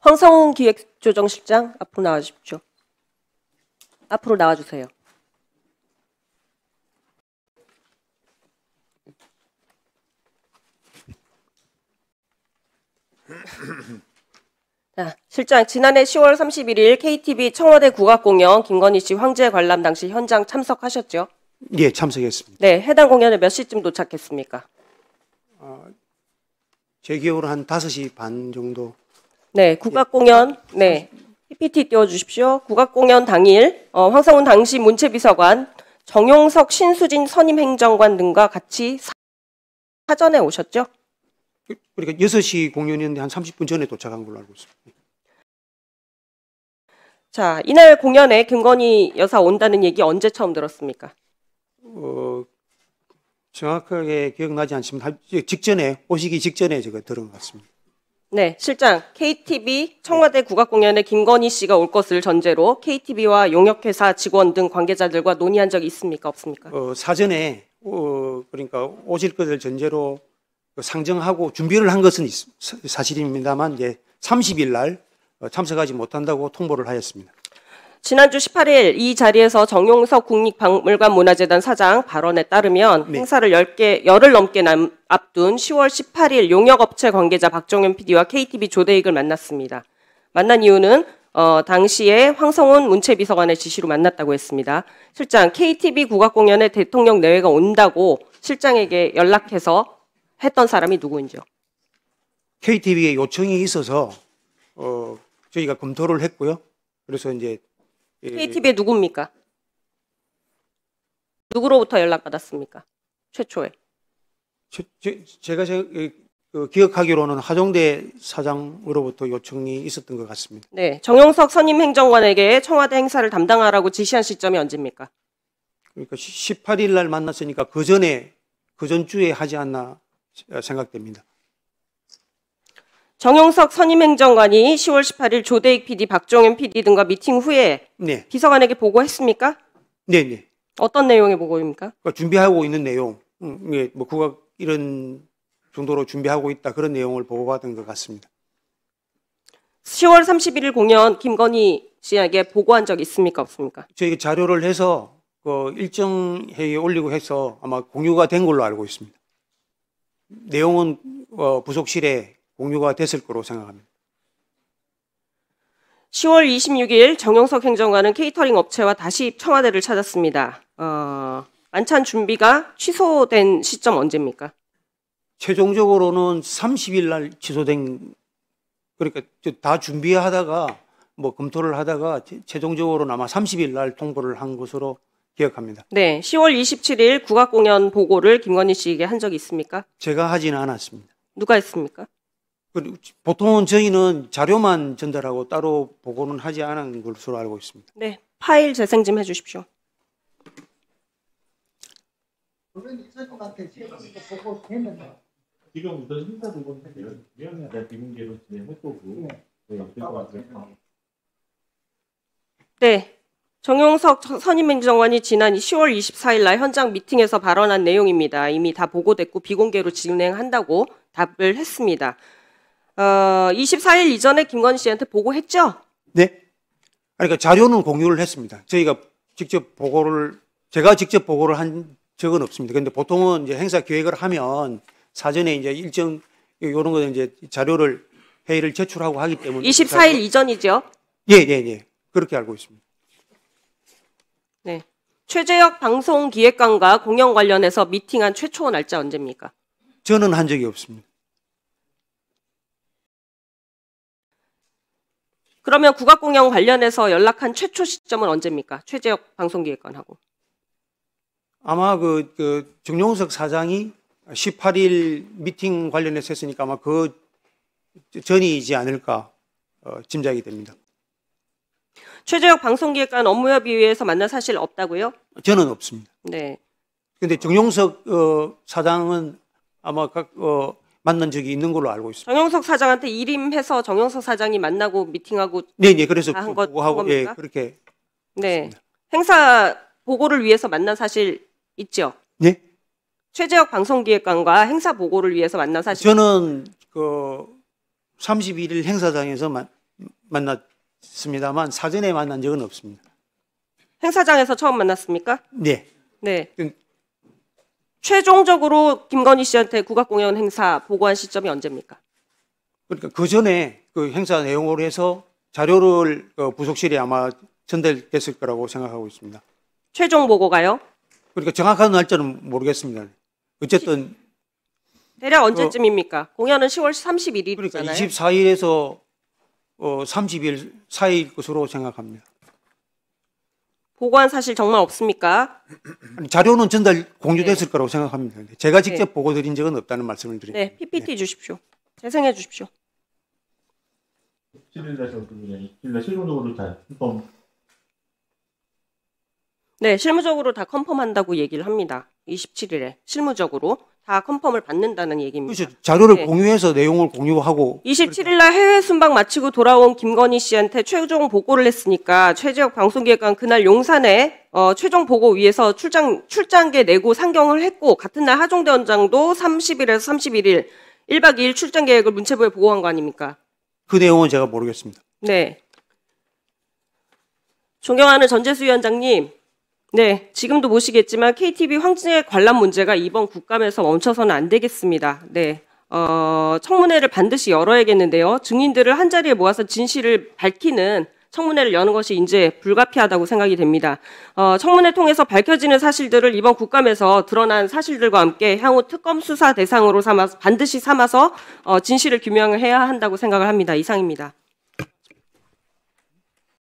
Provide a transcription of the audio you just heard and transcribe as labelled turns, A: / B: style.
A: 황성훈 기획조정실장 앞으로 나와주십시오. 앞으로 나와주세요. 자, 실장 지난해 10월 31일 KTV 청와대 국악공연 김건희 씨 황제 관람 당시 현장 참석하셨죠?
B: 예, 참석했습니다.
A: 네, 해당 공연에 몇 시쯤 도착했습니까? 어,
B: 제 기억으로 한 5시 반 정도
A: 네, 예. 국악 공연. 네. PPT 띄워 주십시오. 국악 공연 당일 어, 황성훈 당시 문체비서관 정용석 신수진 선임 행정관 등과 같이
B: 사, 전에 오셨죠? 그러니까 6시 공연이었는데 한 30분 전에 도착한 걸로 알고 있습니다. 예. 자, 이날 공연에 김건희
A: 여사 온다는 얘기 언제 처음 들었습니까?
B: 어, 정확하게 기억나지 않지만 직전에 오시기 직전에 제가 들은 것 같습니다.
A: 네, 실장. KTB 청와대 국악공연에 김건희 씨가 올 것을 전제로 KTB와 용역회사 직원 등 관계자들과 논의한 적이 있습니까? 없습니까? 어, 사전에
B: 어, 그러니까 오실 것을 전제로 상정하고 준비를 한 것은 사실입니다만 이제 30일 날 어, 참석하지 못한다고 통보를 하였습니다.
A: 지난주 18일 이 자리에서 정용석 국립박물관 문화재단 사장 발언에 따르면 네. 행사를 10개, 열흘 넘게 남, 앞둔 10월 18일 용역업체 관계자 박정현 PD와 KTB 조대익을 만났습니다. 만난 이유는 어, 당시에 황성훈 문체비서관의 지시로 만났다고 했습니다. 실장 KTB 국악공연에 대통령 내외가 온다고 실장에게 연락해서 했던 사람이 누구인지요?
B: k t b 의 요청이 있어서 어, 저희가 검토를 했고요. 그래서 이제 KTV에 예.
A: 누굽니까? 누구로부터 연락받았습니까? 최초에.
B: 제, 가 그, 그 기억하기로는 하종대 사장으로부터 요청이 있었던 것 같습니다.
A: 네. 정영석 선임 행정관에게 청와대 행사를 담당하라고 지시한
B: 시점이 언제입니까? 그러니까 18일 날 만났으니까 그 전에, 그 전주에 하지 않나 생각됩니다. 정용석 선임행정관이
A: 10월 18일 조대익 PD, 박종현 PD 등과 미팅 후에 네. 비서관에게 보고했습니까? 네, 네. 어떤 내용의 보고입니까?
B: 그러니까 준비하고 있는 내용, 음, 예, 뭐 국악 이런 정도로 준비하고 있다 그런 내용을 보고받은 것 같습니다.
A: 10월 31일 공연 김건희 씨에게 보고한 적 있습니까 없습니까?
B: 저희가 자료를 해서 그 일정 회의에 올리고 해서 아마 공유가 된 걸로 알고 있습니다. 내용은 어, 부속실에 공유가 됐을 거로 생각합니다.
A: 10월 26일 정영석 행정관은 케이터링 업체와 다시 청와대를 찾았습니다. 어, 만찬 준비가 취소된 시점 언제입니까?
B: 최종적으로는 30일 날 취소된 그러니까 다 준비하다가 뭐 검토를 하다가 최종적으로 아마 30일 날 통보를 한 것으로 기억합니다.
A: 네, 10월 27일 국악 공연 보고를 김건희 씨에게 한 적이 있습니까?
B: 제가 하지는 않았습니다.
A: 누가 했습니까?
B: 그, 보통은 저희는 자료만 전달하고 따로 보고는 하지 않은 것으로 알고 있습니다.
A: 네, 파일 재생 좀 해주십시오. 네. 네, 네. 정용석 선임행정관이 지난 10월 24일 날 현장 미팅에서 발언한 내용입니다. 이미 다 보고됐고 비공개로 진행한다고 답을 했습니다. 어, 24일 이전에 김건희 씨한테 보고했죠?
B: 네. 그러니까 자료는 공유를 했습니다. 저희가 직접 보고를 제가 직접 보고를 한 적은 없습니다. 그런데 보통은 이제 행사 계획을 하면 사전에 이제 일정 요런 거 이제 자료를 회의를 제출하고 하기 때문에 24일 자료... 이전이죠. 예, 예, 예. 그렇게 알고 있습니다.
A: 네. 최재혁 방송기획관과 공연 관련해서 미팅한 최초 날짜 언제입니까?
B: 저는 한 적이 없습니다.
A: 그러면 국악공연 관련해서 연락한 최초 시점은 언제입니까? 최재혁 방송기획관하고.
B: 아마 그, 그 정용석 사장이 18일 미팅 관련해서 했으니까 아마 그 전이지 않을까 어, 짐작이 됩니다.
A: 최재혁 방송기획관 업무협의회에서 만난 사실 없다고요?
B: 저는 없습니다. 네. 근데 정용석 어, 사장은 아마 각, 어, 만난 적이 있는 걸로 알고 있습니다.
A: 정영석 사장한테 이림해서 정영석 사장이 만나고 미팅하고 네, 네, 그래서 한 그 보고하고 예, 그렇게 네. 했습니다. 행사 보고를 위해서 만난 사실 있죠. 네. 최재혁 방송기획관과 행사 보고를 위해서 만난 사실
B: 저는 그 31일 행사장에서 만, 만났습니다만 사전에 만난 적은 없습니다.
A: 행사장에서 처음 만났습니까?
B: 네. 네. 그 최종적으로 김건희
A: 씨한테 국악공연 행사 보고한 시점이 언제입니까?
B: 그러니까 그 전에 그 행사 내용으로 해서 자료를 어, 부속실에 아마 전달됐을 거라고 생각하고 있습니다. 최종 보고가요? 그러니까 정확한 날짜는 모르겠습니다. 어쨌든
A: 대략 어, 언제쯤입니까? 그러니까 어, 공연은 10월 31일이잖아요. 그러니까
B: 24일에서 어, 30일 사이일 것으로 생각합니다.
A: 보고한 사실 정말 없습니까?
B: 자료는 전달 공유됐을 네. 거라고 생각합니다. 제가 네. 직접 네. 보고 드린 적은 없다는 말씀을 드립니다.
A: 네, PPT 네. 주십시오. 재생해 주십시오. 네, 실무적으로 다 컨펌한다고 얘기를 합니다. 27일에 실무적으로 다 컨펌을 받는다는 얘기입니다. 그렇죠. 자료를 네.
B: 공유해서 내용을 공유하고
A: 27일 날 해외 순방 마치고 돌아온 김건희 씨한테 최종 보고를 했으니까 최재혁 방송기획관 그날 용산에 어, 최종 보고 위해서 출장 출장계 내고 상경을 했고 같은 날 하종대 원장도 30일에서 31일 1박 2일 출장 계획을 문체부에 보고한 거 아닙니까?
B: 그 내용은 제가 모르겠습니다.
A: 네. 존경하는 전재수 위원장님, 네, 지금도 보시겠지만 KTV 황진의 관람 문제가 이번 국감에서 멈춰서는 안 되겠습니다. 네. 어, 청문회를 반드시 열어야겠는데요. 증인들을 한자리에 모아서 진실을 밝히는 청문회를 여는 것이 이제 불가피하다고 생각이 됩니다. 어, 청문회 통해서 밝혀지는 사실들을 이번 국감에서 드러난 사실들과 함께 향후 특검 수사 대상으로 삼아 반드시 삼아서 어, 진실을 규명해야 한다고 생각을 합니다. 이상입니다.